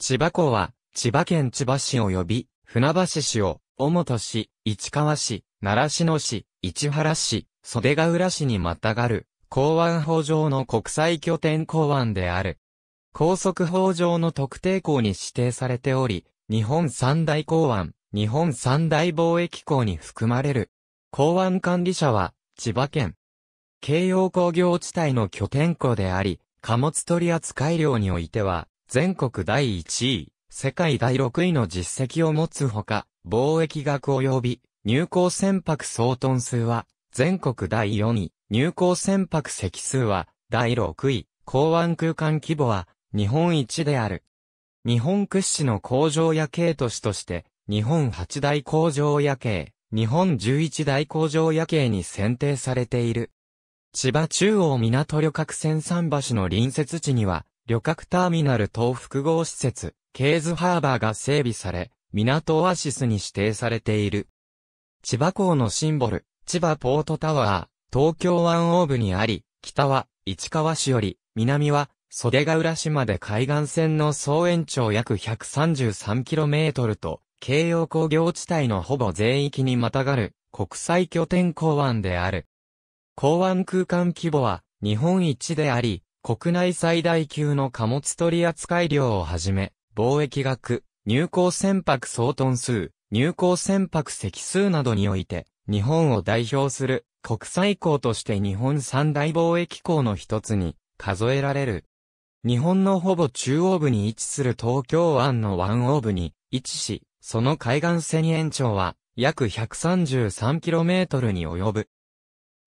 千葉港は、千葉県千葉市及び、船橋市を、尾本市、市川市、奈良市の市、市原市、袖ヶ浦市にまたがる、港湾法上の国際拠点港湾である。高速法上の特定港に指定されており、日本三大港湾、日本三大貿易港に含まれる。港湾管理者は、千葉県。京葉工業地帯の拠点港であり、貨物取扱量においては、全国第1位、世界第6位の実績を持つほか、貿易額及び入港船舶総トン数は全国第4位、入港船舶席数は第6位、港湾空間規模は日本一である。日本屈指の工場夜景都市として、日本八大工場夜景、日本十一大工場夜景に選定されている。千葉中央港旅客船桟橋の隣接地には、旅客ターミナル等複合施設、ケーズハーバーが整備され、港オアシスに指定されている。千葉港のシンボル、千葉ポートタワー、東京湾オーブにあり、北は市川市より、南は袖ヶ浦島で海岸線の総延長約 133km と、京葉工業地帯のほぼ全域にまたがる国際拠点港湾である。港湾空間規模は日本一であり、国内最大級の貨物取扱量をはじめ、貿易額、入港船舶総トン数、入港船舶席数などにおいて、日本を代表する国際港として日本三大貿易港の一つに数えられる。日本のほぼ中央部に位置する東京湾の湾央部に位置し、その海岸線延長は約 133km に及ぶ。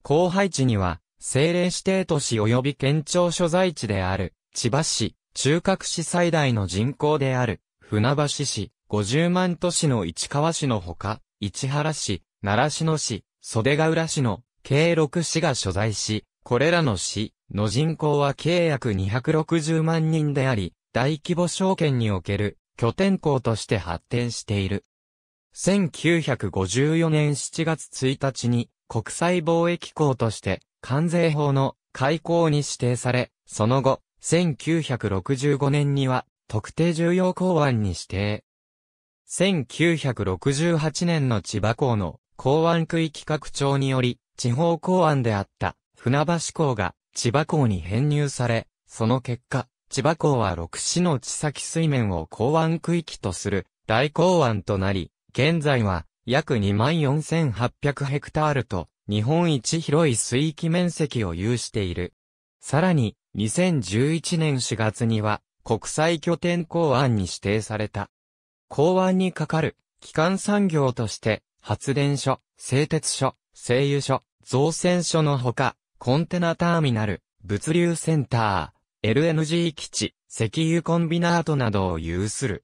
広範地には政令指定都市及び県庁所在地である、千葉市、中核市最大の人口である、船橋市、50万都市の市川市のほか、市原市、奈良市の市、袖ヶ浦市の、計六市が所在し、これらの市の人口は計約260万人であり、大規模証券における拠点校として発展している。1954年7月1日に国際貿易港として関税法の開港に指定され、その後、1965年には特定重要港湾に指定。1968年の千葉港の港湾区域拡張により、地方港湾であった船橋港が千葉港に編入され、その結果、千葉港は6市の地先水面を港湾区域とする大港湾となり、現在は約24,800ヘクタールと、日本一広い水域面積を有している。さらに、2011年4月には、国際拠点港湾に指定された。港湾にかかる、基幹産業として、発電所、製鉄所、製油所、造船所のほか、コンテナターミナル、物流センター、LNG 基地、石油コンビナートなどを有する。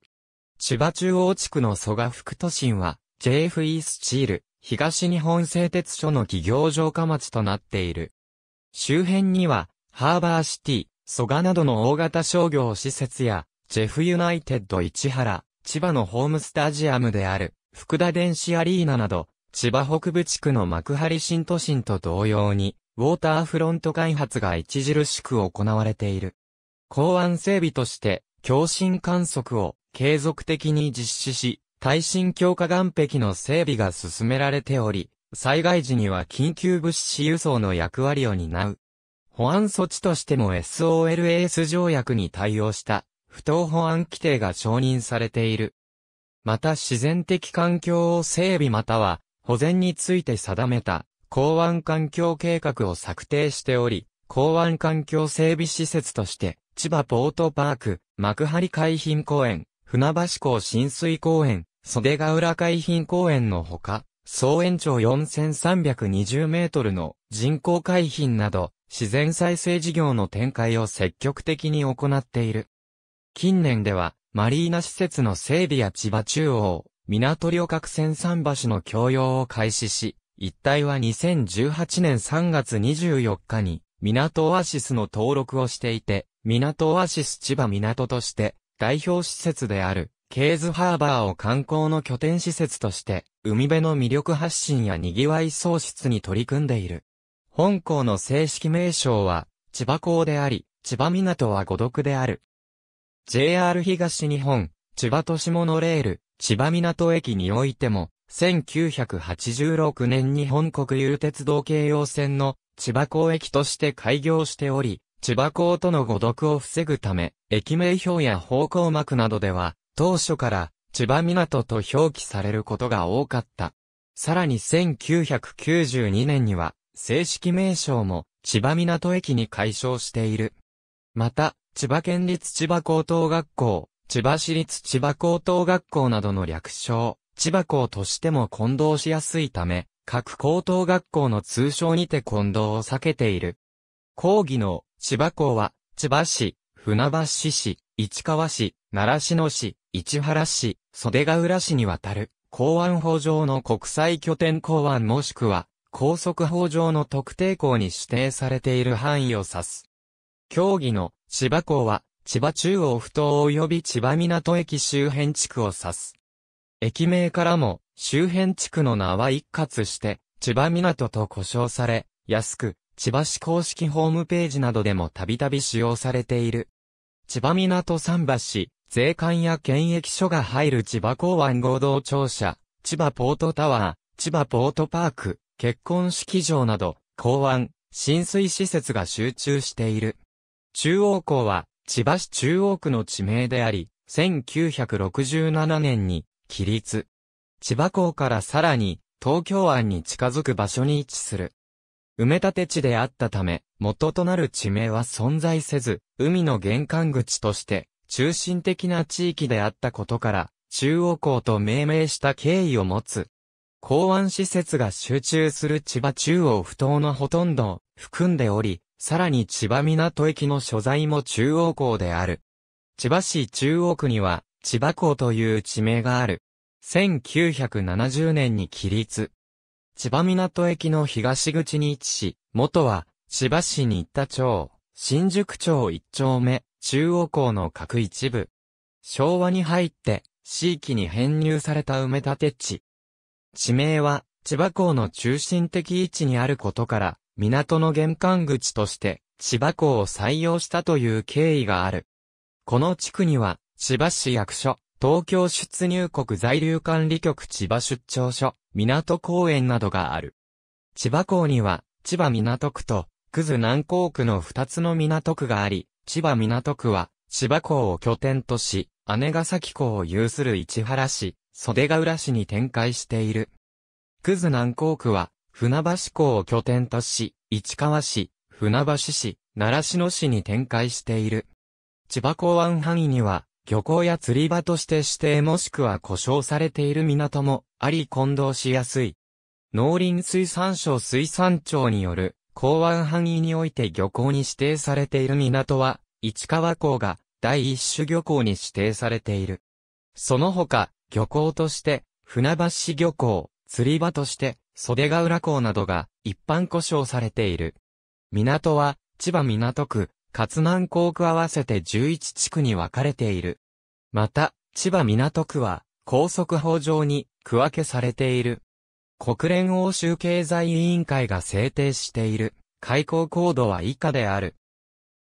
千葉中央地区の蘇我副都心は、JFE スチール、東日本製鉄所の企業城下町となっている。周辺には、ハーバーシティ、蘇我などの大型商業施設や、ジェフユナイテッド市原、千葉のホームスタジアムである、福田電子アリーナなど、千葉北部地区の幕張新都心と同様に、ウォーターフロント開発が著しく行われている。港湾整備として、共振観測を継続的に実施し、耐震強化岩壁の整備が進められており、災害時には緊急物資輸送の役割を担う。保安措置としても SOLAS 条約に対応した不当保安規定が承認されている。また自然的環境を整備または保全について定めた港湾環境計画を策定しており、港湾環境整備施設として千葉ポートパーク、幕張海浜公園、船橋港浸水公園、袖ヶ浦海浜公園のほか、総延長4320メートルの人工海浜など、自然再生事業の展開を積極的に行っている。近年では、マリーナ施設の整備や千葉中央、港旅客船桟橋の供用を開始し、一帯は2018年3月24日に、港オアシスの登録をしていて、港オアシス千葉港として、代表施設である、ケーズハーバーを観光の拠点施設として、海辺の魅力発信や賑わい創出に取り組んでいる。本校の正式名称は、千葉港であり、千葉港は五読である。JR 東日本、千葉都市モノレール、千葉港駅においても、1986年に本国有鉄道京葉線の千葉港駅として開業しており、千葉港との誤読を防ぐため、駅名表や方向幕などでは、当初から千葉港と表記されることが多かった。さらに1992年には、正式名称も千葉港駅に改称している。また、千葉県立千葉高等学校、千葉市立千葉高等学校などの略称、千葉校としても混同しやすいため、各高等学校の通称にて混同を避けている。講義の千葉港は、千葉市、船橋市、市川市、習志野市、市原市、袖ヶ浦市にわたる、港湾法上の国際拠点港湾もしくは、高速法上の特定港に指定されている範囲を指す。競技の千葉港は、千葉中央不頭及び千葉港駅周辺地区を指す。駅名からも、周辺地区の名は一括して、千葉港と呼称され、安く、千葉市公式ホームページなどでもたびたび使用されている。千葉港桟橋、税関や検疫所が入る千葉港湾合同庁舎、千葉ポートタワー、千葉ポートパーク、結婚式場など、港湾、浸水施設が集中している。中央港は、千葉市中央区の地名であり、1967年に、起立。千葉港からさらに、東京湾に近づく場所に位置する。埋め立て地であったため、元となる地名は存在せず、海の玄関口として、中心的な地域であったことから、中央港と命名した経緯を持つ。港湾施設が集中する千葉中央不当のほとんどを含んでおり、さらに千葉港駅の所在も中央港である。千葉市中央区には、千葉港という地名がある。1970年に起立。千葉港駅の東口に位置し、元は、千葉市新田町、新宿町一丁目、中央港の各一部。昭和に入って、地域に編入された埋め立て地。地名は、千葉港の中心的位置にあることから、港の玄関口として、千葉港を採用したという経緯がある。この地区には、千葉市役所、東京出入国在留管理局千葉出張所、港公園などがある。千葉港には、千葉港区と、くず南港区の二つの港区があり、千葉港区は、千葉港を拠点とし、姉ヶ崎港を有する市原市、袖ヶ浦市に展開している。くず南港区は、船橋港を拠点とし、市川市、船橋市、習志野市に展開している。千葉港湾範囲には、漁港や釣り場として指定もしくは故障されている港もあり混同しやすい。農林水産省水産庁による港湾範囲において漁港に指定されている港は、市川港が第一種漁港に指定されている。その他、漁港として、船橋市漁港、釣り場として、袖ヶ浦港などが一般故障されている。港は、千葉港区、活南港区合わせて11地区に分かれている。また、千葉港区は、高速法上に区分けされている。国連欧州経済委員会が制定している開港コードは以下である。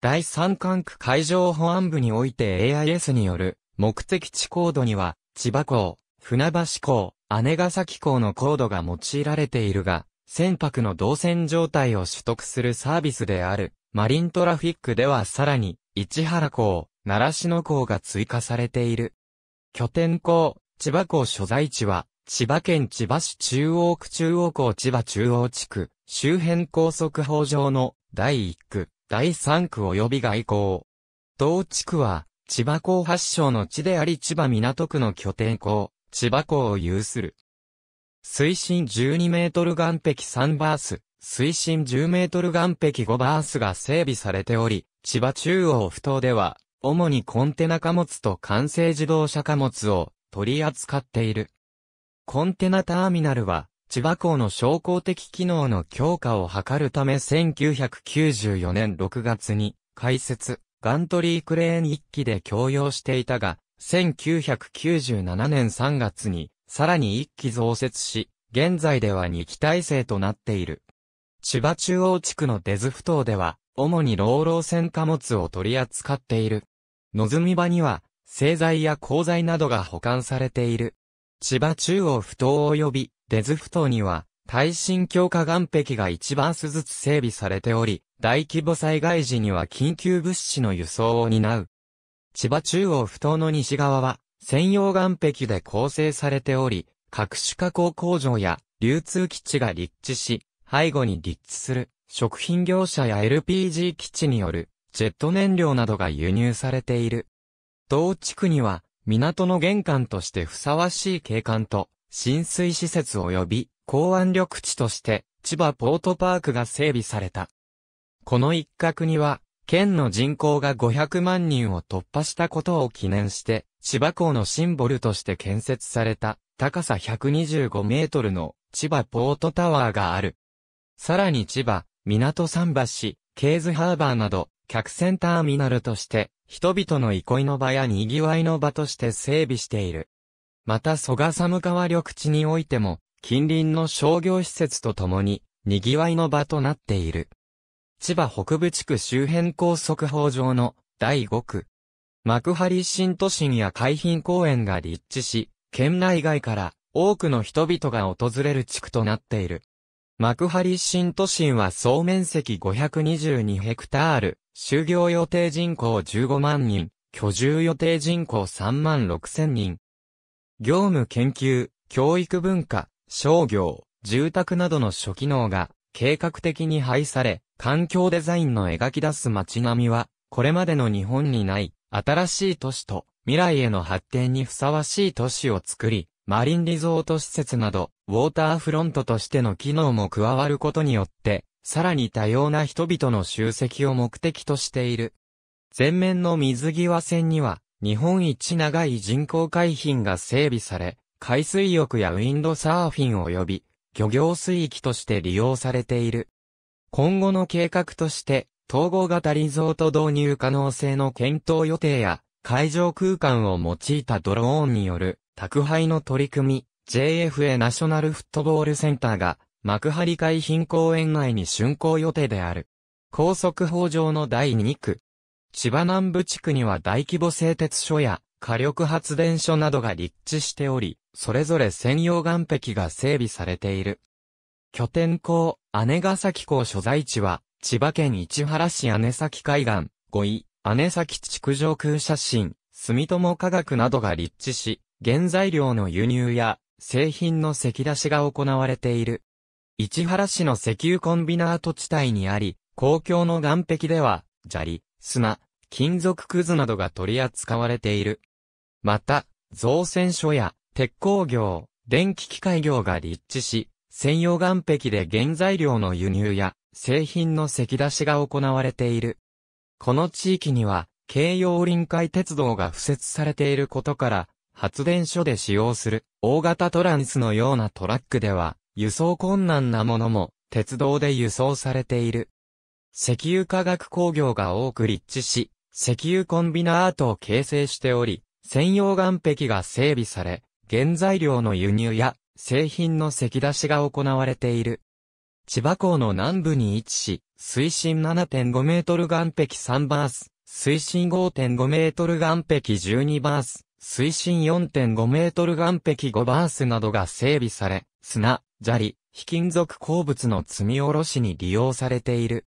第三管区海上保安部において AIS による目的地コードには千葉港、船橋港、姉ヶ崎港のコードが用いられているが、船舶の動線状態を取得するサービスである、マリントラフィックではさらに、市原港、習志野港が追加されている。拠点港、千葉港所在地は、千葉県千葉市中央区中央港千葉中央地区、周辺高速法上の第1区、第3区及び外港。同地区は、千葉港発祥の地であり千葉港区の拠点港、千葉港を有する。水深12メートル岸壁3バース、水深10メートル岸壁5バースが整備されており、千葉中央不頭では、主にコンテナ貨物と完成自動車貨物を取り扱っている。コンテナターミナルは、千葉港の商工的機能の強化を図るため1994年6月に開設、ガントリークレーン1機で供用していたが、1997年3月にさらに1機増設し、現在では2機体制となっている。千葉中央地区のデズフ島では、主に老老船貨物を取り扱っている。のずみ場には、製材や鋼材などが保管されている。千葉中央不頭及び、デズフ島には、耐震強化岩壁が一番ずつ整備されており、大規模災害時には緊急物資の輸送を担う。千葉中央不頭の西側は、専用岩壁で構成されており、各種加工工場や流通基地が立地し、背後に立地する食品業者や LPG 基地によるジェット燃料などが輸入されている。同地区には港の玄関としてふさわしい景観と浸水施設及び港湾緑地として千葉ポートパークが整備された。この一角には県の人口が500万人を突破したことを記念して千葉港のシンボルとして建設された高さ125メートルの千葉ポートタワーがある。さらに千葉、港桟橋、ケーズハーバーなど客船ターミナルとして人々の憩いの場や賑わいの場として整備している。また蘇我寒川緑地においても近隣の商業施設とともに賑わいの場となっている。千葉北部地区周辺高速法上の第5区、幕張新都心や海浜公園が立地し、県内外から多くの人々が訪れる地区となっている。幕張新都心は総面積522ヘクタール、就業予定人口15万人、居住予定人口3万6千人。業務研究、教育文化、商業、住宅などの諸機能が計画的に配され、環境デザインの描き出す街並みは、これまでの日本にない新しい都市と未来への発展にふさわしい都市を作り、マリンリゾート施設など、ウォーターフロントとしての機能も加わることによって、さらに多様な人々の集積を目的としている。前面の水際線には、日本一長い人工海浜が整備され、海水浴やウィンドサーフィン及び、漁業水域として利用されている。今後の計画として、統合型リゾート導入可能性の検討予定や、会場空間を用いたドローンによる宅配の取り組み、JFA ナショナルフットボールセンターが幕張海浜公園内に竣工予定である。高速法上の第2区。千葉南部地区には大規模製鉄所や火力発電所などが立地しており、それぞれ専用岸壁が整備されている。拠点港、姉ヶ崎港所在地は、千葉県市原市姉崎海岸、5位、姉崎築上空写真、住友化学などが立地し、原材料の輸入や製品の咳出しが行われている。市原市の石油コンビナート地帯にあり、公共の岸壁では、砂利、砂、金属くずなどが取り扱われている。また、造船所や鉄鋼業、電気機械業が立地し、専用岸壁で原材料の輸入や製品の咳出しが行われている。この地域には、京葉臨海鉄道が付設されていることから、発電所で使用する大型トランスのようなトラックでは、輸送困難なものも鉄道で輸送されている。石油化学工業が多く立地し、石油コンビナートを形成しており、専用岩壁が整備され、原材料の輸入や製品の咳出しが行われている。千葉港の南部に位置し、水深7.5メートル岸壁3バース、水深5.5メートル岸壁12バース、水深4.5メートル岸壁5バースなどが整備され、砂、砂利、非金属鉱物の積み下ろしに利用されている。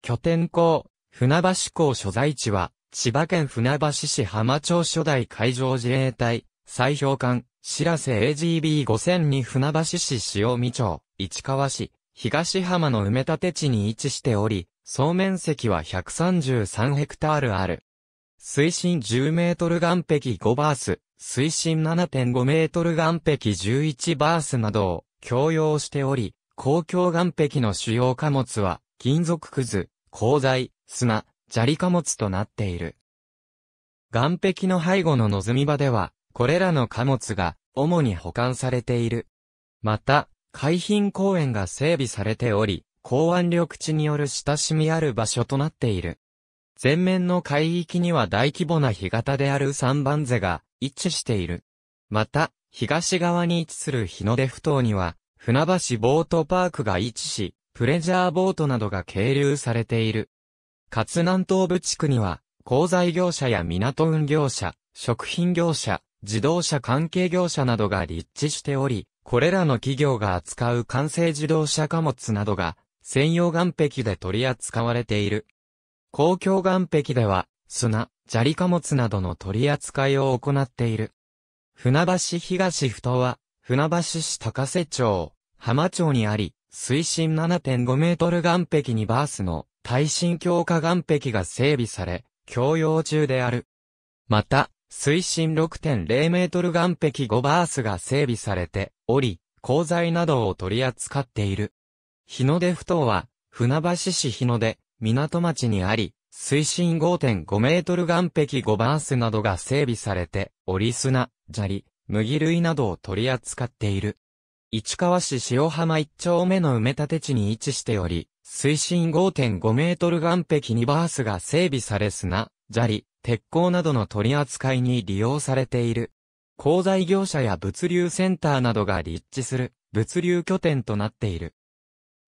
拠点港、船橋港所在地は、千葉県船橋市浜町初代海上自衛隊、砕氷艦、しらせ a g b 5 0 0に船橋市塩見町、市川市、東浜の埋め立て地に位置しており、総面積は133ヘクタールある。水深10メートル岸壁5バース、水深7.5メートル岸壁11バースなどを共用しており、公共岸壁の主要貨物は、金属くず、鉱材、砂、砂利貨物となっている。岸壁の背後の望み場では、これらの貨物が主に保管されている。また、海浜公園が整備されており、港湾緑地による親しみある場所となっている。全面の海域には大規模な干潟である三番瀬が位置している。また、東側に位置する日の出不頭には、船橋ボートパークが位置し、プレジャーボートなどが係留されている。勝南東部地区には、鉱材業者や港運業者、食品業者、自動車関係業者などが立地しており、これらの企業が扱う完成自動車貨物などが、専用岩壁で取り扱われている。公共岩壁では、砂、砂利貨物などの取り扱いを行っている。船橋東ふとは、船橋市高瀬町、浜町にあり、水深7.5メートル岩壁にバースの耐震強化岩壁が整備され、供用中である。また、水深6.0メートル岸壁5バースが整備されており、鋼材などを取り扱っている。日の出ふ頭は、船橋市日の出、港町にあり、水深5.5メートル岸壁5バースなどが整備されて、折砂、砂利、麦類などを取り扱っている。市川市塩浜一丁目の埋め立て地に位置しており、水深5.5メートル岸壁2バースが整備され砂、砂利、鉄鋼などの取り扱いに利用されている。鉱材業者や物流センターなどが立地する物流拠点となっている。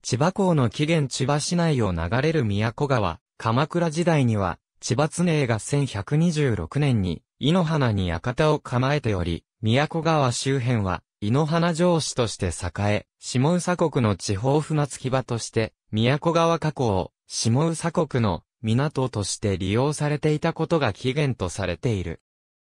千葉港の起源千葉市内を流れる宮古川、鎌倉時代には、千葉常営が1126年に、井の花に館を構えており、宮古川周辺は、井の花城市として栄え、下宇佐国の地方船着き場として、宮古川河口、下宇佐国の港として利用されていたことが起源とされている。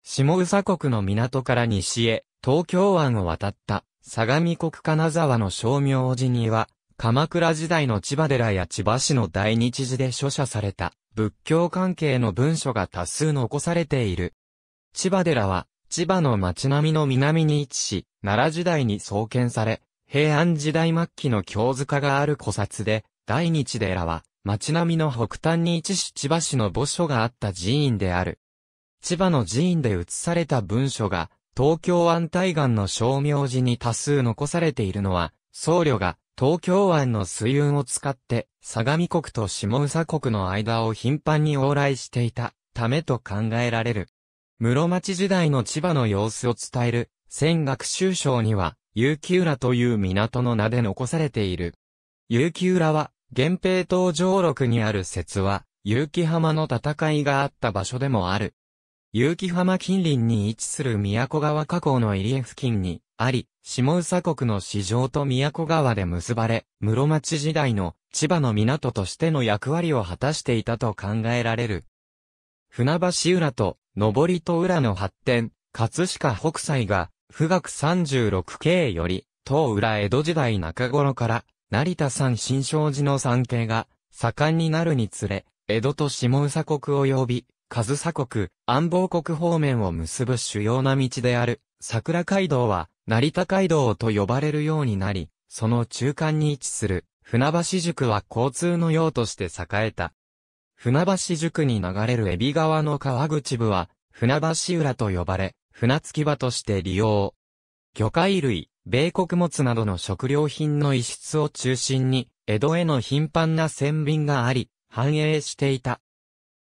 下宇佐国の港から西へ、東京湾を渡った、相模国金沢の商名寺には、鎌倉時代の千葉寺や千葉市の大日寺で書写された、仏教関係の文書が多数残されている。千葉寺は、千葉の町並みの南に位置し、奈良時代に創建され、平安時代末期の京塚がある古刹で、大日寺は、町並みの北端に位置し千葉市の墓所があった寺院である。千葉の寺院で写された文書が、東京湾対岸の照明寺に多数残されているのは、僧侶が東京湾の水運を使って、相模国と下宇佐国の間を頻繁に往来していたためと考えられる。室町時代の千葉の様子を伝える、戦学修章には、結城浦という港の名で残されている。結城浦は、源平東上録にある説は、結城浜の戦いがあった場所でもある。結城浜近隣に位置する都川河口の入江付近にあり、下宇佐国の市場と都川で結ばれ、室町時代の千葉の港としての役割を果たしていたと考えられる。船橋浦と上戸浦の発展、葛飾北斎が、富岳36系より、東浦江戸時代中頃から、成田山新勝寺の山系が盛んになるにつれ、江戸と下宇佐国及び、上総国、安房国方面を結ぶ主要な道である、桜街道は、成田街道と呼ばれるようになり、その中間に位置する、船橋宿は交通の用として栄えた。船橋宿に流れる海老川の川口部は、船橋浦と呼ばれ、船着き場として利用。魚介類、米穀物などの食料品の輸出を中心に、江戸への頻繁な船便があり、繁栄していた。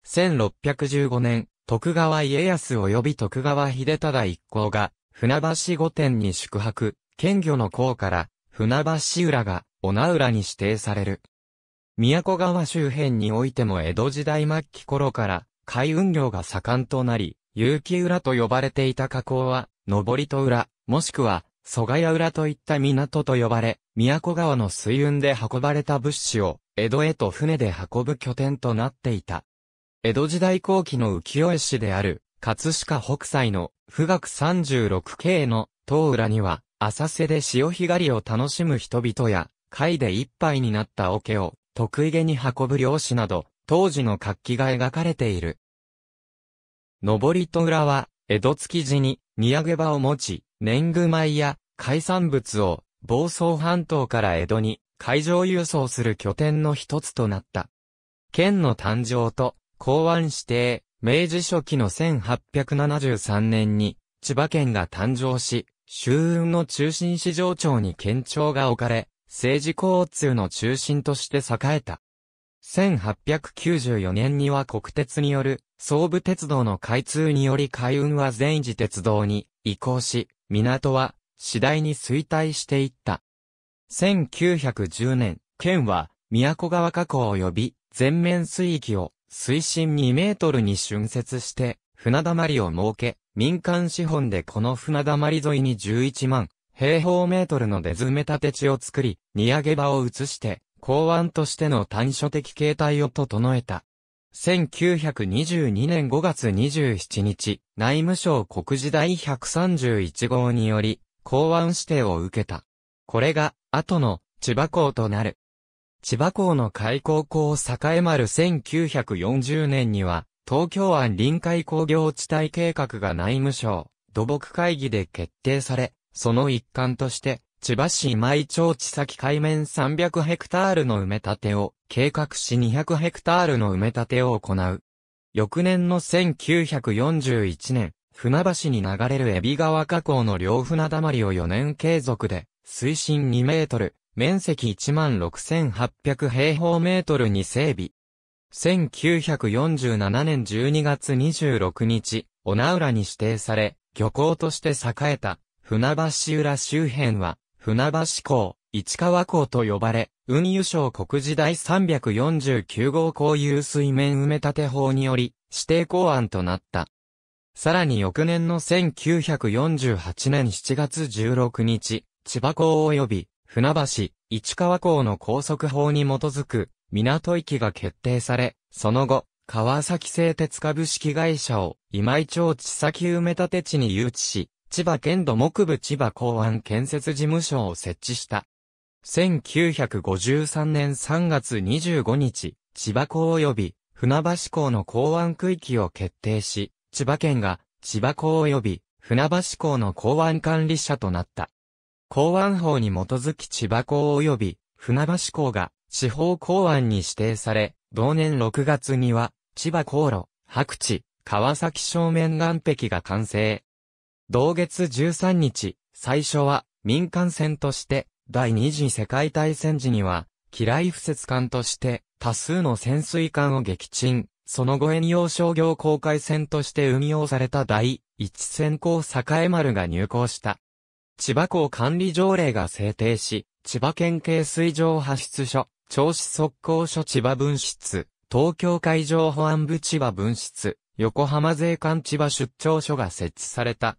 1615年、徳川家康及び徳川秀忠一行が、船橋御殿に宿泊、県魚の港から、船橋浦が、女浦に指定される。都川周辺においても江戸時代末期頃から、海運業が盛んとなり、結城浦と呼ばれていた河口は、上りと浦、もしくは、蘇我屋浦といった港と呼ばれ、都川の水運で運ばれた物資を、江戸へと船で運ぶ拠点となっていた。江戸時代後期の浮世絵師である、葛飾北斎の、富岳36景の、東浦には、浅瀬で潮干狩りを楽しむ人々や、貝で一杯になった桶を、得意げに運ぶ漁師など、当時の活気が描かれている。上りと浦は、江戸築地に、土産場を持ち、年貢米や海産物を房総半島から江戸に海上輸送する拠点の一つとなった。県の誕生と港湾指定、明治初期の1873年に千葉県が誕生し、周運の中心市場町に県庁が置かれ、政治交通の中心として栄えた。1894年には国鉄による総武鉄道の開通により海運は全時鉄道に移行し、港は次第に衰退していった。1910年、県は、都川河口及び全面水域を水深2メートルに浚渫して、船溜まりを設け、民間資本でこの船溜まり沿いに11万平方メートルの出詰め立て地を作り、荷上げ場を移して、港湾としての単所的形態を整えた。1922年5月27日、内務省国時第131号により、公安指定を受けた。これが、後の、千葉港となる。千葉港の開港港栄丸1940年には、東京湾臨海工業地帯計画が内務省、土木会議で決定され、その一環として、千葉市毎町地先海面300ヘクタールの埋め立てを、計画し200ヘクタールの埋め立てを行う。翌年の1941年、船橋に流れる海老川河口の両船溜まりを4年継続で、水深2メートル、面積16,800平方メートルに整備。1947年12月26日、小名浦に指定され、漁港として栄えた、船橋浦周辺は、船橋港、市川港と呼ばれ、運輸省国時第349号港有水面埋め立て法により、指定港案となった。さらに翌年の1948年7月16日、千葉港及び、船橋、市川港の高速法に基づく、港域が決定され、その後、川崎製鉄株式会社を今井町地先埋め立て地に誘致し、千葉県土木部千葉港湾建設事務所を設置した。1953年3月25日、千葉港及び船橋港の港湾区域を決定し、千葉県が千葉港及び船橋港の港湾管理者となった。港湾法に基づき千葉港及び船橋港が地方港湾に指定され、同年6月には千葉航路、白地、川崎正面岸壁が完成。同月13日、最初は民間船として、第二次世界大戦時には、機雷不設艦として、多数の潜水艦を撃沈、その後遠洋商業公開船として運用された第一戦港栄丸が入港した。千葉港管理条例が制定し、千葉県警水上発出所、銚子速攻所千葉分室、東京海上保安部千葉分室、横浜税関千葉出張所が設置された。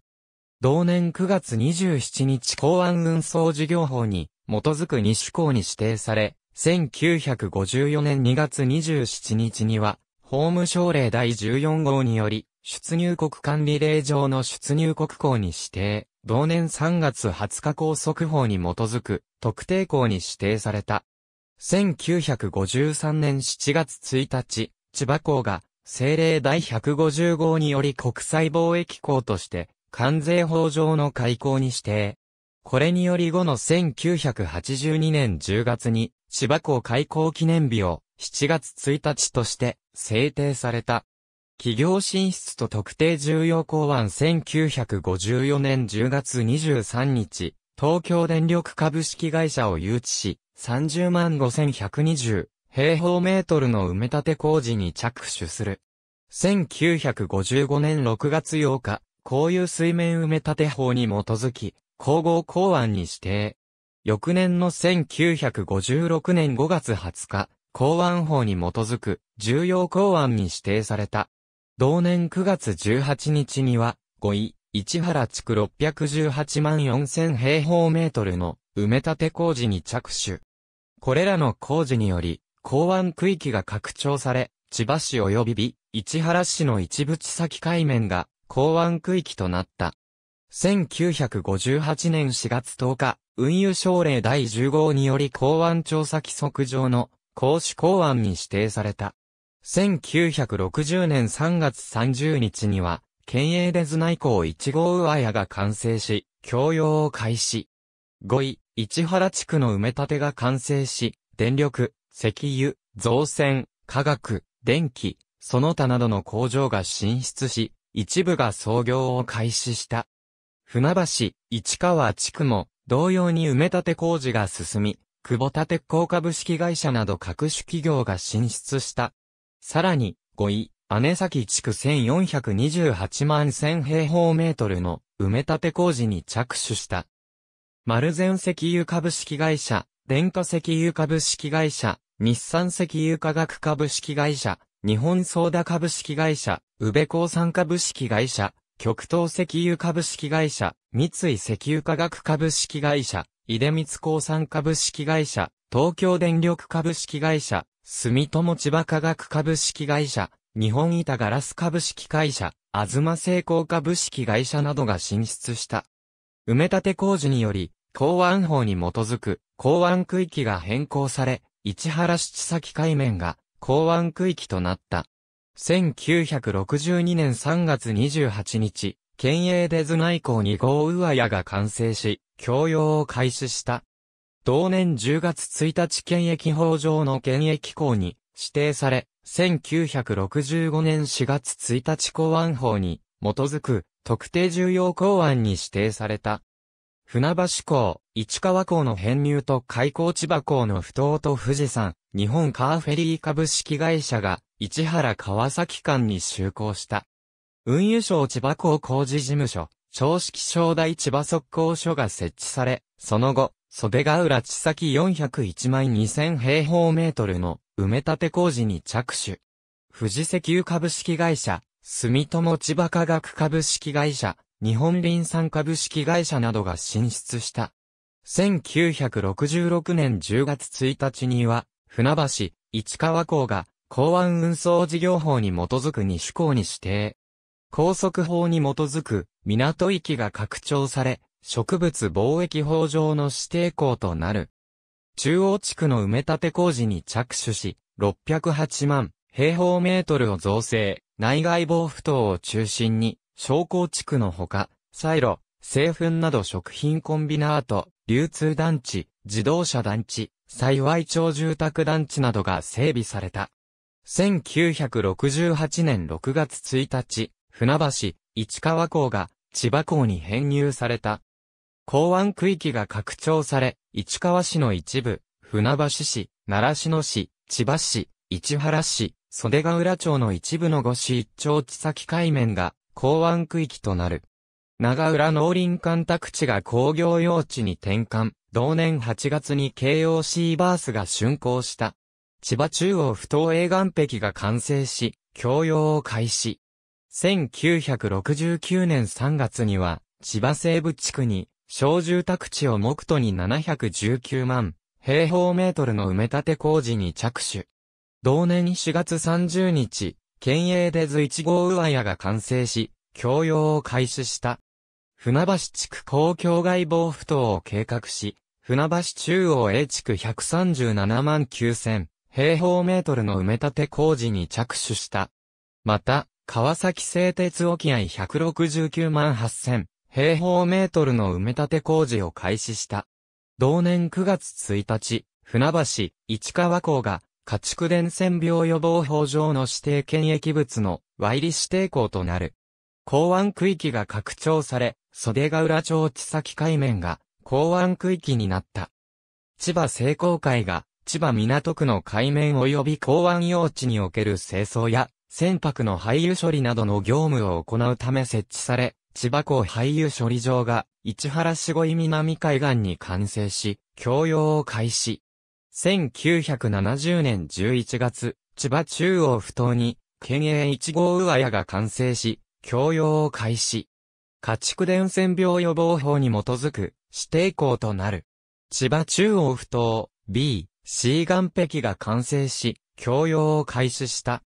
同年9月27日港湾運送事業法に基づく西港に指定され、1954年2月27日には、法務省令第14号により、出入国管理令上の出入国港に指定、同年3月20日高速法に基づく特定港に指定された。1953年7月1日、千葉港が、政令第150号により国際貿易港として関税法上の開港に指定。これにより後の1982年10月に千葉港開港記念日を7月1日として制定された。企業進出と特定重要港湾1954年10月23日、東京電力株式会社を誘致し、30万5120平方メートルの埋め立て工事に着手する。1955年6月8日、こういう水面埋め立て法に基づき、皇后公安に指定。翌年の1956年5月20日、公安法に基づく重要公安に指定された。同年9月18日には、5位、市原地区618万4000平方メートルの埋め立て工事に着手。これらの工事により、港湾区域が拡張され、千葉市及び市原市の一部地先海面が港湾区域となった。1958年4月10日、運輸省令第10号により港湾調査規則上の公主港湾に指定された。1960年3月30日には、県営デズ内港1号上屋が完成し、供用を開始。5位、市原地区の埋め立てが完成し、電力、石油、造船、化学、電気、その他などの工場が進出し、一部が操業を開始した。船橋、市川地区も、同様に埋め立て工事が進み、久保建工株式会社など各種企業が進出した。さらに、5位、姉崎地区1428万1000平方メートルの埋め立て工事に着手した。丸善石油株式会社、電化石油株式会社、日産石油化学株式会社、日本ソーダ株式会社、宇部興産株式会社、極東石油株式会社、三井石油化学株式会社、出光興産株式会社、東京電力株式会社、住友千葉化学株式会社、日本板ガラス株式会社、東製鋼株式会社などが進出した。埋め立て工事により、港湾法に基づく港湾区域が変更され、市原七崎海面が港湾区域となった。1962年3月28日、県営デズ内港に豪雨アヤが完成し、供用を開始した。同年10月1日県駅法上の県駅港に指定され、1965年4月1日公安法に基づく特定重要公安に指定された。船橋港、市川港の編入と海港千葉港の不当と富士山、日本カーフェリー株式会社が、市原川崎間に就航した。運輸省千葉港工事事務所、正式省大千葉速攻所が設置され、その後、袖ヶ浦千崎401万2000平方メートルの埋め立て工事に着手。富士石油株式会社、住友千葉科学株式会社、日本林産株式会社などが進出した。1966年10月1日には、船橋、市川港が、港湾運送事業法に基づく西港に指定。高速法に基づく、港域が拡張され、植物貿易法上の指定港となる。中央地区の埋め立て工事に着手し、608万平方メートルを造成、内外防腐等を中心に、商工地区のほか、サイロ、製粉など食品コンビナート、流通団地、自動車団地、幸い町住宅団地などが整備された。1968年6月1日、船橋、市川港が千葉港に編入された。港湾区域が拡張され、市川市の一部、船橋市、習志野市、千葉市、市原市、袖ヶ浦町の一部の五市一町地先海面が港湾区域となる。長浦農林干拓地が工業用地に転換、同年8月に KOC バースが竣工した。千葉中央不当映岸壁が完成し、供用を開始。1969年3月には、千葉西部地区に、小住宅地を目途に719万平方メートルの埋め立て工事に着手。同年4月30日、県営デズ1号上屋が完成し、供用を開始した。船橋地区公共外防不当を計画し、船橋中央 A 地区137万9000平方メートルの埋め立て工事に着手した。また、川崎製鉄沖合169万8000平方メートルの埋め立て工事を開始した。同年9月1日、船橋、市川港が、家畜伝染病予防法上の指定検疫物のイり指定港となる。港湾区域が拡張され、袖ヶ浦町地先海面が港湾区域になった。千葉成功会が、千葉港区の海面及び港湾用地における清掃や、船舶の廃油処理などの業務を行うため設置され、千葉港廃油処理場が、市原市越南海岸に完成し、供用を開始。1970年11月、千葉中央不当に、県営1号上屋が完成し、供用を開始。家畜伝染病予防法に基づく、指定校となる。千葉中央不頭 B、C 岸壁が完成し、教養を開始した。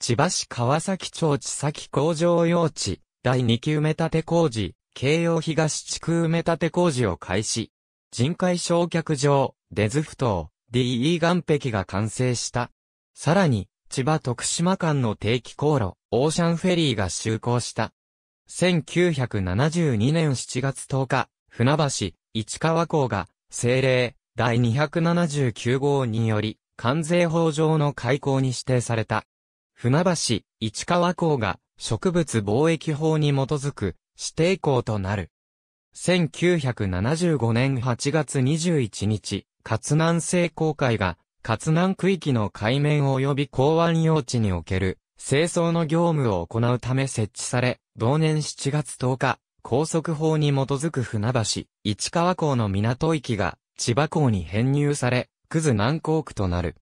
千葉市川崎町地崎工場用地、第2期埋め立て工事、京葉東地区埋め立て工事を開始。人海焼却場、デズフ頭 DE 岸壁が完成した。さらに、千葉徳島間の定期航路、オーシャンフェリーが就航した。1972年7月10日、船橋、市川港が、政令、第279号により、関税法上の開港に指定された。船橋、市川港が、植物貿易法に基づく、指定港となる。1975年8月21日、活南西航会が、活南区域の海面及び港湾用地における、清掃の業務を行うため設置され、同年7月10日、高速法に基づく船橋、市川港の港域が千葉港に編入され、クズ南港区となる。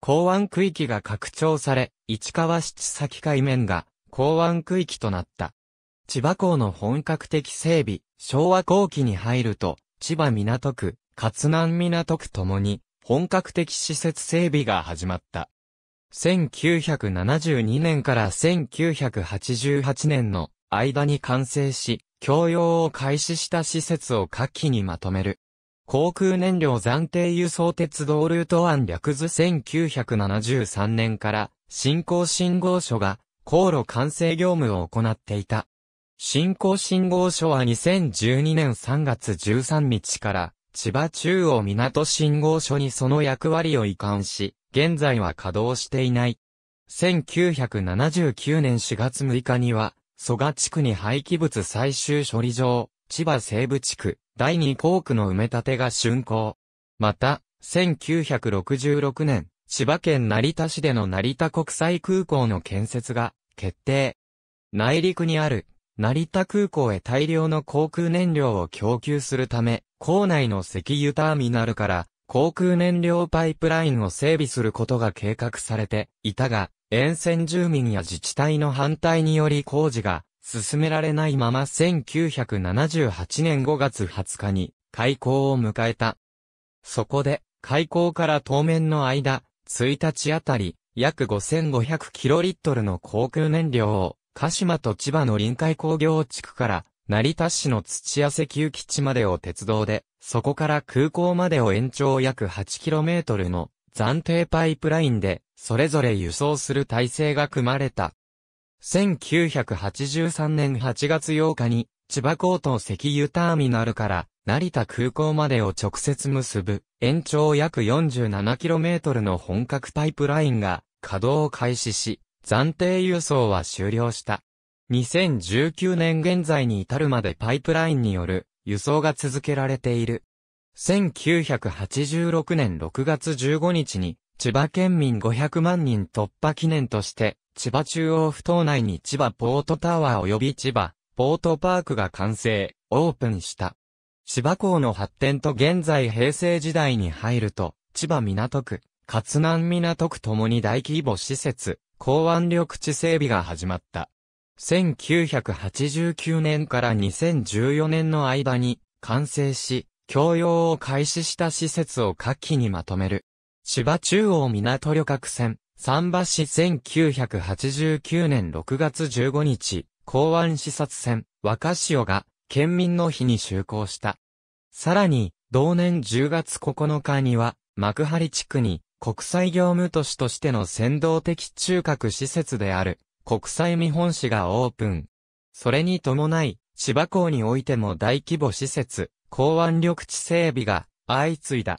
港湾区域が拡張され、市川七先海面が港湾区域となった。千葉港の本格的整備、昭和後期に入ると、千葉港区、勝南港区ともに、本格的施設整備が始まった。1972年から1988年の間に完成し、供用を開始した施設を下記にまとめる。航空燃料暫定輸送鉄道ルート案略図1973年から新興信号所が航路完成業務を行っていた。新興信号所は2012年3月13日から千葉中央港信号所にその役割を移管し、現在は稼働していない。1979年4月6日には蘇我地区に廃棄物最終処理場、千葉西部地区、第二工区の埋め立てが竣工。また、1966年、千葉県成田市での成田国際空港の建設が決定。内陸にある成田空港へ大量の航空燃料を供給するため、港内の石油ターミナルから航空燃料パイプラインを整備することが計画されていたが、沿線住民や自治体の反対により工事が進められないまま1978年5月20日に開港を迎えた。そこで、開港から当面の間、1日あたり、約5 5 0 0トルの航空燃料を、鹿島と千葉の臨海工業地区から成田市の土屋石油基地までを鉄道で、そこから空港までを延長約 8km の暫定パイプラインで、それぞれ輸送する体制が組まれた。1983年8月8日に、千葉高等石油ターミナルから成田空港までを直接結ぶ、延長約 47km の本格パイプラインが稼働を開始し、暫定輸送は終了した。2019年現在に至るまでパイプラインによる輸送が続けられている。1986年6月15日に、千葉県民500万人突破記念として、千葉中央府島内に千葉ポートタワー及び千葉ポートパークが完成、オープンした。千葉港の発展と現在平成時代に入ると、千葉港区、勝南港区ともに大規模施設、港湾緑地整備が始まった。1989年から2014年の間に完成し、共用を開始した施設を下記にまとめる。千葉中央港旅客船、三橋1989年6月15日、港湾視察船、若潮が、県民の日に就航した。さらに、同年10月9日には、幕張地区に、国際業務都市としての先導的中核施設である、国際見本市がオープン。それに伴い、芝港においても大規模施設、港湾緑地整備が相次いだ。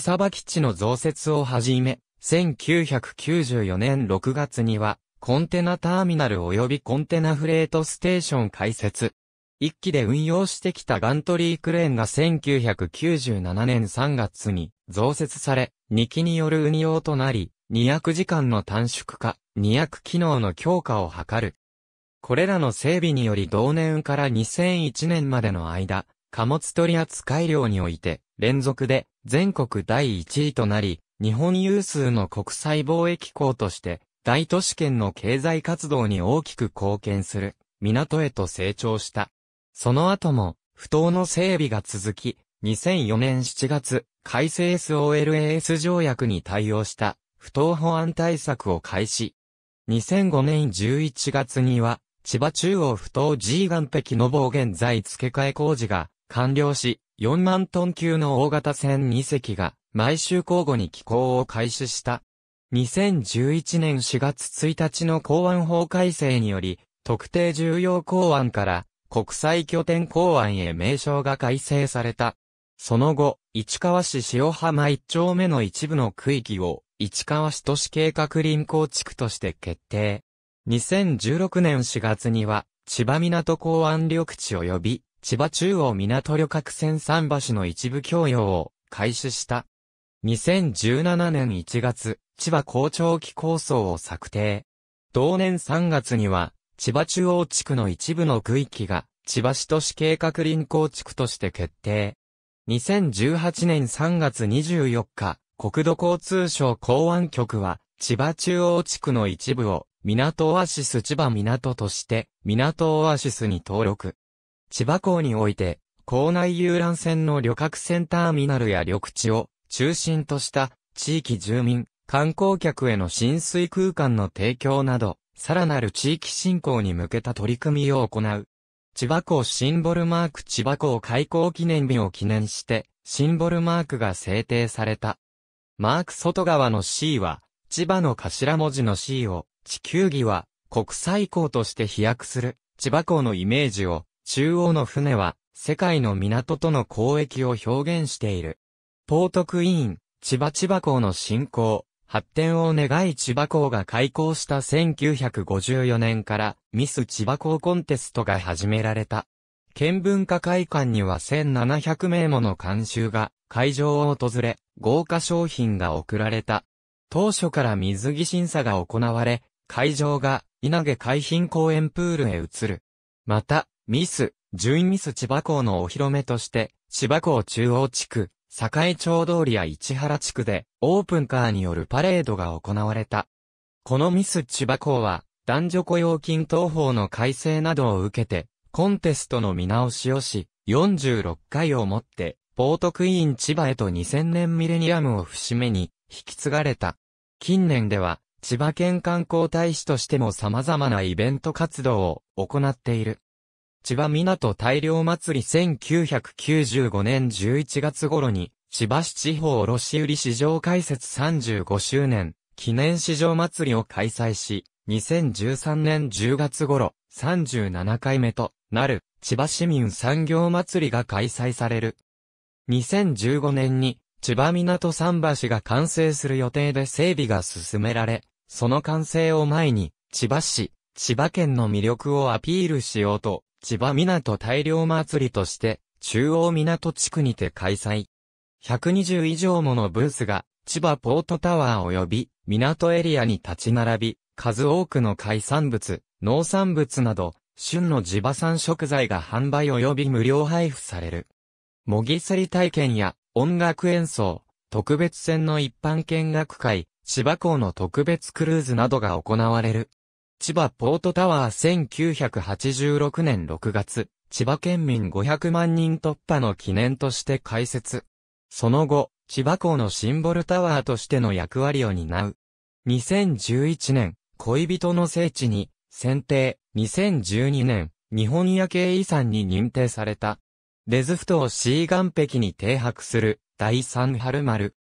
サバ基地の増設をはじめ、1994年6月には、コンテナターミナル及びコンテナフレートステーション開設。一期で運用してきたガントリークレーンが1997年3月に増設され、2期による運用となり、200時間の短縮化、200機能の強化を図る。これらの整備により同年から2001年までの間、貨物取扱量において、連続で全国第1位となり、日本有数の国際貿易港として、大都市圏の経済活動に大きく貢献する、港へと成長した。その後も、不当の整備が続き、2004年7月、改正 SOLAS 条約に対応した不当保安対策を開始。2005年11月には、千葉中央不当 G 岸壁の防現在付け替え工事が完了し、4万トン級の大型船2隻が毎週交互に寄港を開始した。2011年4月1日の港湾法改正により、特定重要港湾から国際拠点港湾へ名称が改正された。その後、市川市塩浜1丁目の一部の区域を市川市都市計画林構築として決定。2016年4月には、千葉港港湾緑地及び、千葉中央港旅客船桟橋の一部供与を開始した。2017年1月、千葉校長期構想を策定。同年3月には、千葉中央地区の一部の区域が、千葉市都市計画林構築として決定。2018年3月24日、国土交通省港湾局は、千葉中央地区の一部を、港オアシス千葉港として、港オアシスに登録。千葉港において、港内遊覧船の旅客船ターミナルや緑地を中心とした地域住民、観光客への浸水空間の提供など、さらなる地域振興に向けた取り組みを行う。千葉港シンボルマーク千葉港開港記念日を記念して、シンボルマークが制定された。マーク外側の C は、千葉の頭文字の C を、地球儀は、国際港として飛躍する、千葉港のイメージを、中央の船は、世界の港との交易を表現している。ポートクイーン、千葉千葉港の振興、発展を願い千葉港が開港した1954年からミス千葉港コンテストが始められた。県文化会館には1700名もの監修が会場を訪れ、豪華商品が贈られた。当初から水着審査が行われ、会場が稲毛海浜公園プールへ移る。また、ミス、準ミス千葉港のお披露目として、千葉港中央地区、栄町通りや市原地区で、オープンカーによるパレードが行われた。このミス千葉港は、男女雇用金等法の改正などを受けて、コンテストの見直しをし、46回をもって、ポートクイーン千葉へと2000年ミレニアムを節目に引き継がれた。近年では、千葉県観光大使としても様々なイベント活動を行っている。千葉港大量祭り1995年11月頃に、千葉市地方卸売市場開設35周年記念市場祭りを開催し、2013年10月頃、37回目となる千葉市民産業祭りが開催される。2015年に千葉港桟橋が完成する予定で整備が進められ、その完成を前に、千葉市、千葉県の魅力をアピールしようと、千葉港大量祭りとして、中央港地区にて開催。120以上ものブースが、千葉ポートタワー及び、港エリアに立ち並び、数多くの海産物、農産物など、旬の地場産食材が販売及び無料配布される。もぎすり体験や音楽演奏、特別船の一般見学会、千葉港の特別クルーズなどが行われる。千葉ポートタワー1986年6月、千葉県民500万人突破の記念として開設。その後、千葉港のシンボルタワーとしての役割を担う。2011年、恋人の聖地に、選定、2012年、日本夜景遺産に認定された。レズフ島 C 岸壁に停泊する第三春丸。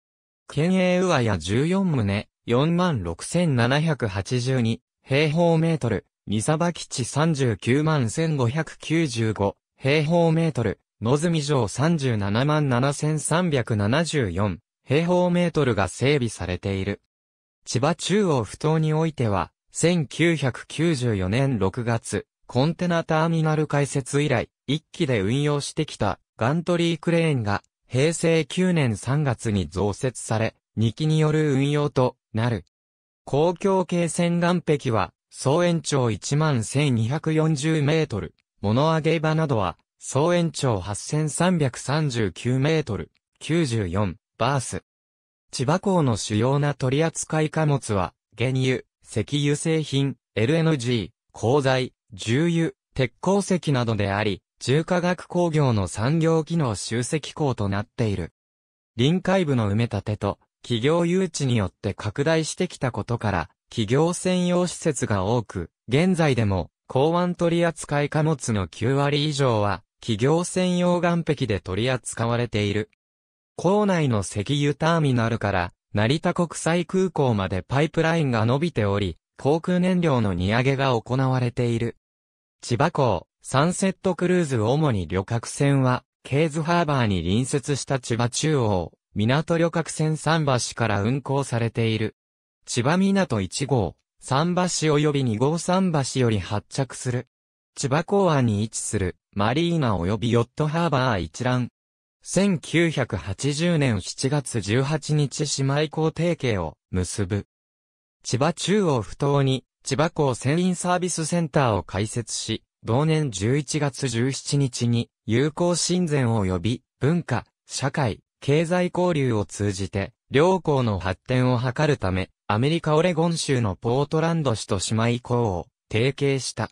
県営ウアヤ14棟、46,782平方メートル、三沢基地391,595平方メートル、野住城377,374平方メートルが整備されている。千葉中央不頭においては、1994年6月、コンテナターミナル開設以来、一機で運用してきたガントリークレーンが平成9年3月に増設され、2機による運用となる。公共系線岸壁は、総延長11,240メートル、物上げ場などは、総延長8,339メートル、94、バース。千葉港の主要な取扱い貨物は、原油、石油製品、LNG、鋼材、重油、鉄鉱石などであり、重化学工業の産業機能集積港となっている。臨海部の埋め立てと、企業誘致によって拡大してきたことから、企業専用施設が多く、現在でも、港湾取扱貨物の9割以上は、企業専用岩壁で取り扱われている。港内の石油ターミナルから、成田国際空港までパイプラインが伸びており、航空燃料の荷上げが行われている。千葉港、サンセットクルーズ主に旅客船は、ケーズハーバーに隣接した千葉中央、港旅客船桟橋から運航されている。千葉港1号、桟橋及び2号桟橋より発着する。千葉港湾に位置する、マリーナ及びヨットハーバー一覧。1980年7月18日姉妹港提携を結ぶ。千葉中央不当に千葉港船員サービスセンターを開設し、同年11月17日に友好親善を呼び、文化、社会、経済交流を通じて、両校の発展を図るため、アメリカオレゴン州のポートランド市と姉妹校を提携した。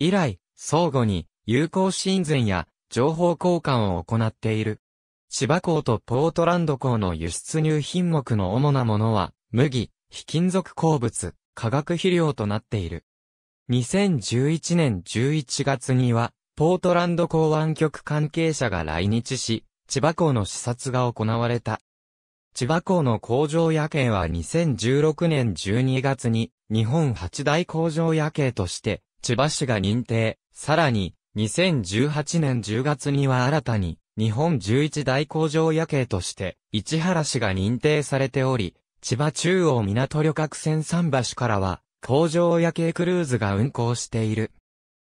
以来、相互に友好親善や情報交換を行っている。千葉港とポートランド港の輸出入品目の主なものは、麦、非金属鉱物、化学肥料となっている。2011年11月には、ポートランド港湾局関係者が来日し、千葉港の視察が行われた。千葉港の工場夜景は2016年12月に日本八大工場夜景として千葉市が認定。さらに2018年10月には新たに日本11大工場夜景として市原市が認定されており、千葉中央港旅客船桟橋からは、工場夜景クルーズが運航している。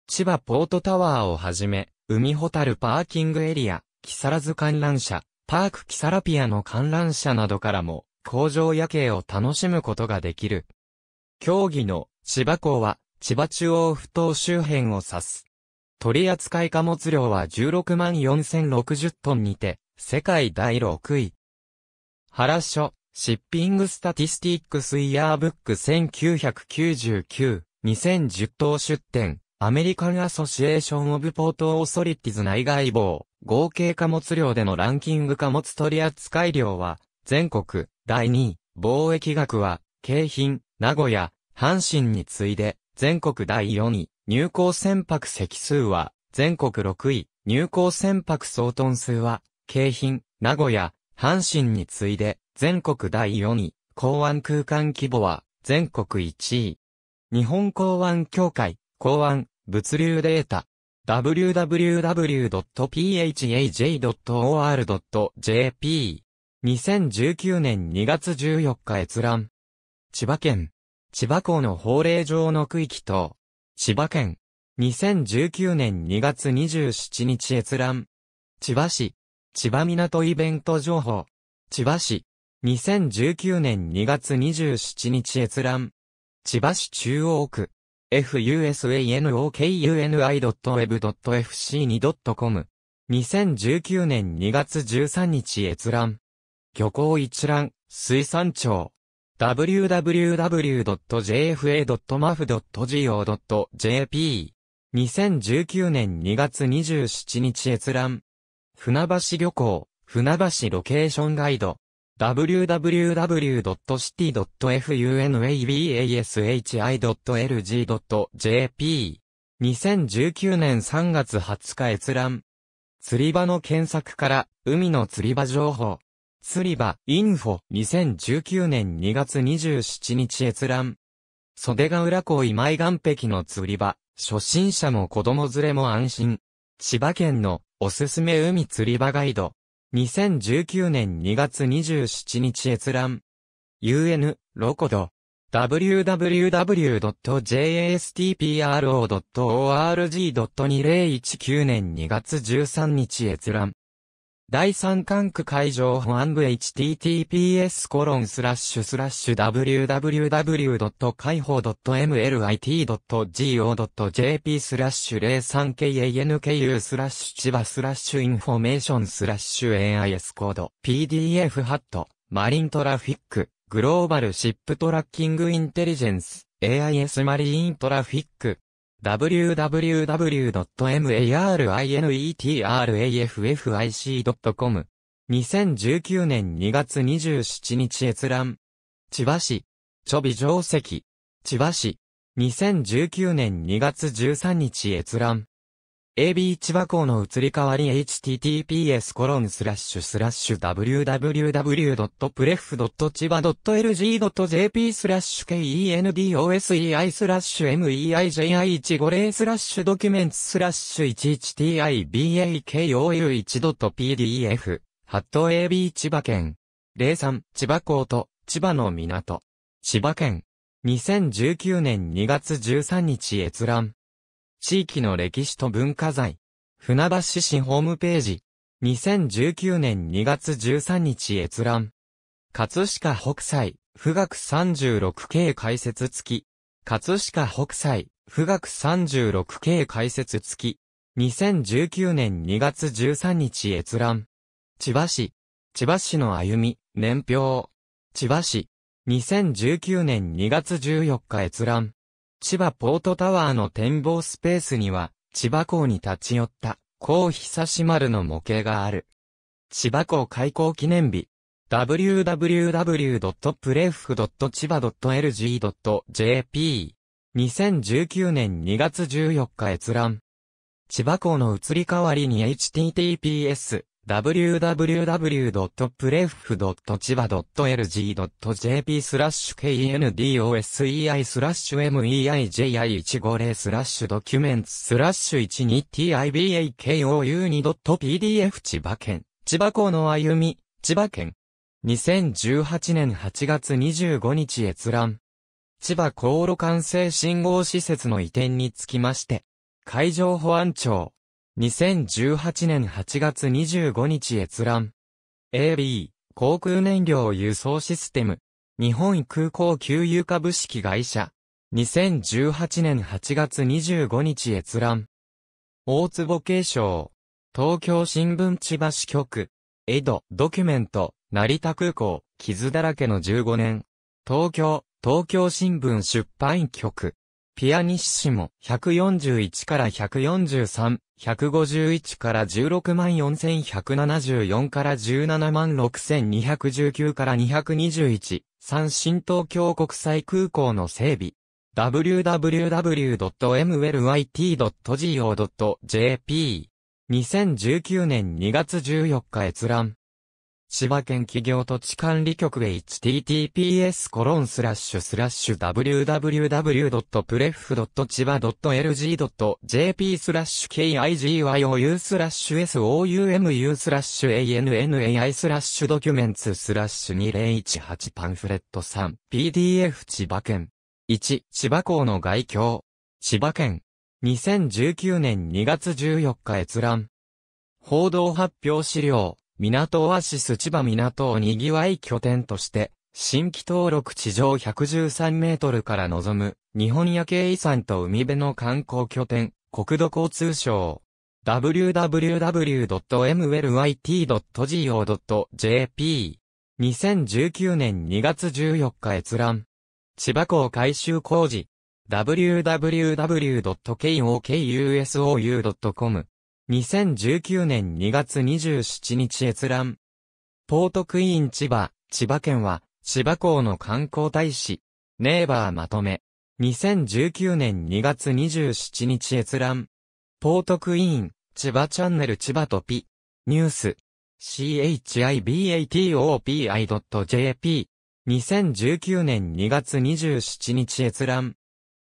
千葉ポートタワーをはじめ、海ホタルパーキングエリア、木更津観覧車、パーク木更ピアの観覧車などからも、工場夜景を楽しむことができる。競技の千葉港は、千葉中央不頭周辺を指す。取扱い貨物量は16万4060トンにて、世界第6位。原所、シッピングスタティスティックスイヤーブック1999、2010等出展、アメリカンアソシエーションオブポートオーソリティズ内外防、合計貨物量でのランキング貨物取扱量は、全国、第2位、貿易額は、京浜、名古屋、阪神に次いで、全国第4位、入港船舶席数は、全国6位、入港船舶総トン数は、京浜、名古屋、阪神に次いで、全国第4位、港湾空間規模は、全国1位。日本港湾協会、港湾、物流データ。www.phaj.or.jp。2019年2月14日閲覧。千葉県。千葉港の法令上の区域と、千葉県。2019年2月27日閲覧。千葉市。千葉港イベント情報。千葉市。2019年2月27日閲覧。千葉市中央区。fusanokuni.web.fc2.com。2019年2月13日閲覧。漁港一覧、水産庁。www.jfa.maf.go.jp。2019年2月27日閲覧。船橋漁港、船橋ロケーションガイド。www.city.funabasi.lg.jp h。2019年3月20日閲覧。釣り場の検索から、海の釣り場情報。釣り場、インフォ、2019年2月27日閲覧。袖ヶ浦港今井岸壁の釣り場、初心者も子供連れも安心。千葉県のおすすめ海釣り場ガイド。2019年2月27日閲覧。UN、ロコド。www.jastpro.org.2019 年2月13日閲覧。第三管区海上保安部 https コロンスラッシュスラッシュ www. .mlit.go.jp スラッシュ 03kanku スラッシュ千葉スラッシュインフォメーションスラッシュ AIS コード PDF ハットマリントラフィックグローバルシップトラッキングインテリジェンス AIS マリントラフィック www.marinetRAFFIC.com 2019年2月27日閲覧。千葉市。ちょび定石。千葉市。2019年2月13日閲覧。AB 千葉港の移り変わり https コロンスラッシュスラッシュ www.pref.chiba.lg.jp スラッシュ kendosei スラッシュ meiji150 スラッシュドキュメンツスラッシュ1 1 t i b a k o l 1 p d f ハット AB 千葉県03千葉港と千葉の港千葉県2019年2月13日閲覧地域の歴史と文化財。船橋市ホームページ。2019年2月13日閲覧。葛飾北斎、富岳3 6系解説付き。葛飾北斎、富岳3 6系解説付き。2019年2月13日閲覧。千葉市。千葉市の歩み、年表。千葉市。2019年2月14日閲覧。千葉ポートタワーの展望スペースには、千葉港に立ち寄った、高久志丸の模型がある。千葉港開港記念日。www.pref.chiba.lg.jp 2019年2月14日閲覧。千葉港の移り変わりに https www.pref.chiba.lg.jp スラッシュ KNDOSEI スラッシュ MEIJI150 スラッシュドキュメンツスラッシュ 12TIBAKOU2.PDF 千葉県千葉港の歩み千葉県2018年8月25日閲覧千葉航路管制信号施設の移転につきまして海上保安庁2018年8月25日閲覧。AB、航空燃料輸送システム。日本空港給油株式会社。2018年8月25日閲覧。大坪継承。東京新聞千葉支局。江戸、ドキュメント、成田空港、傷だらけの15年。東京、東京新聞出版局。ピアニッシモ、141から143、151から16 4174から17 6219から221、三新東京国際空港の整備。w w w m l y t g o j p 2 0 1 9年2月14日閲覧。千葉県企業土地管理局へ https コロンスラッシュスラッシュ www.pref.chiba.lg.jp スラッシュ kigyou スラッシュ soumuu スラッシュ annai スラッシュドキュメンツスラッシュ2018パンフレット 3PDF 千葉県1千葉港の外境千葉県2019年2月14日閲覧報道発表資料港オアシス千葉港を賑わい拠点として、新規登録地上113メートルから望む、日本夜景遺産と海辺の観光拠点、国土交通省。w w w m l y i t g o j p 2019年2月14日閲覧。千葉港改修工事。www.kokusou.com 2019年2月27日閲覧。ポートクイーン千葉、千葉県は、千葉港の観光大使、ネイバーまとめ。2019年2月27日閲覧。ポートクイーン、千葉チャンネル千葉とピ、ニュース、chibatopi.jp。2019年2月27日閲覧。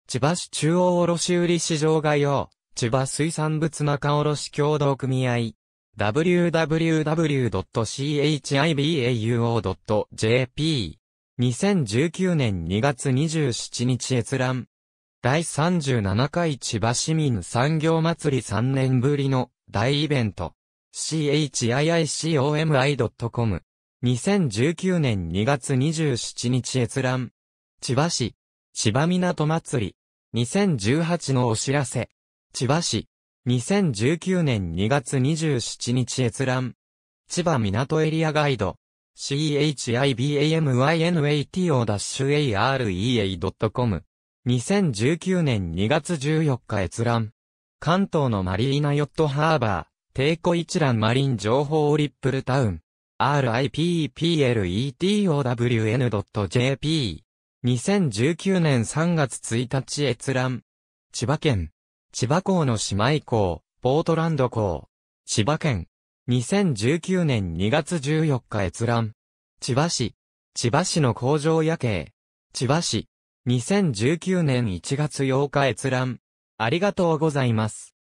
千葉市中央卸売市場概要。千葉水産物仲卸協同組合 www.chibauo.jp 2019年2月27日閲覧第37回千葉市民産業祭り3年ぶりの大イベント chiicomi.com 2019年2月27日閲覧千葉市千葉港祭り2018のお知らせ千葉市。2019年2月27日閲覧。千葉港エリアガイド。chibamynato-area.com。2019年2月14日閲覧。関東のマリーナヨットハーバー、帝抗一覧マリン情報リップルタウン。rippletown.jp。2019年3月1日閲覧。千葉県。千葉港の姉妹港、ポートランド港。千葉県。2019年2月14日閲覧。千葉市。千葉市の工場夜景。千葉市。2019年1月8日閲覧。ありがとうございます。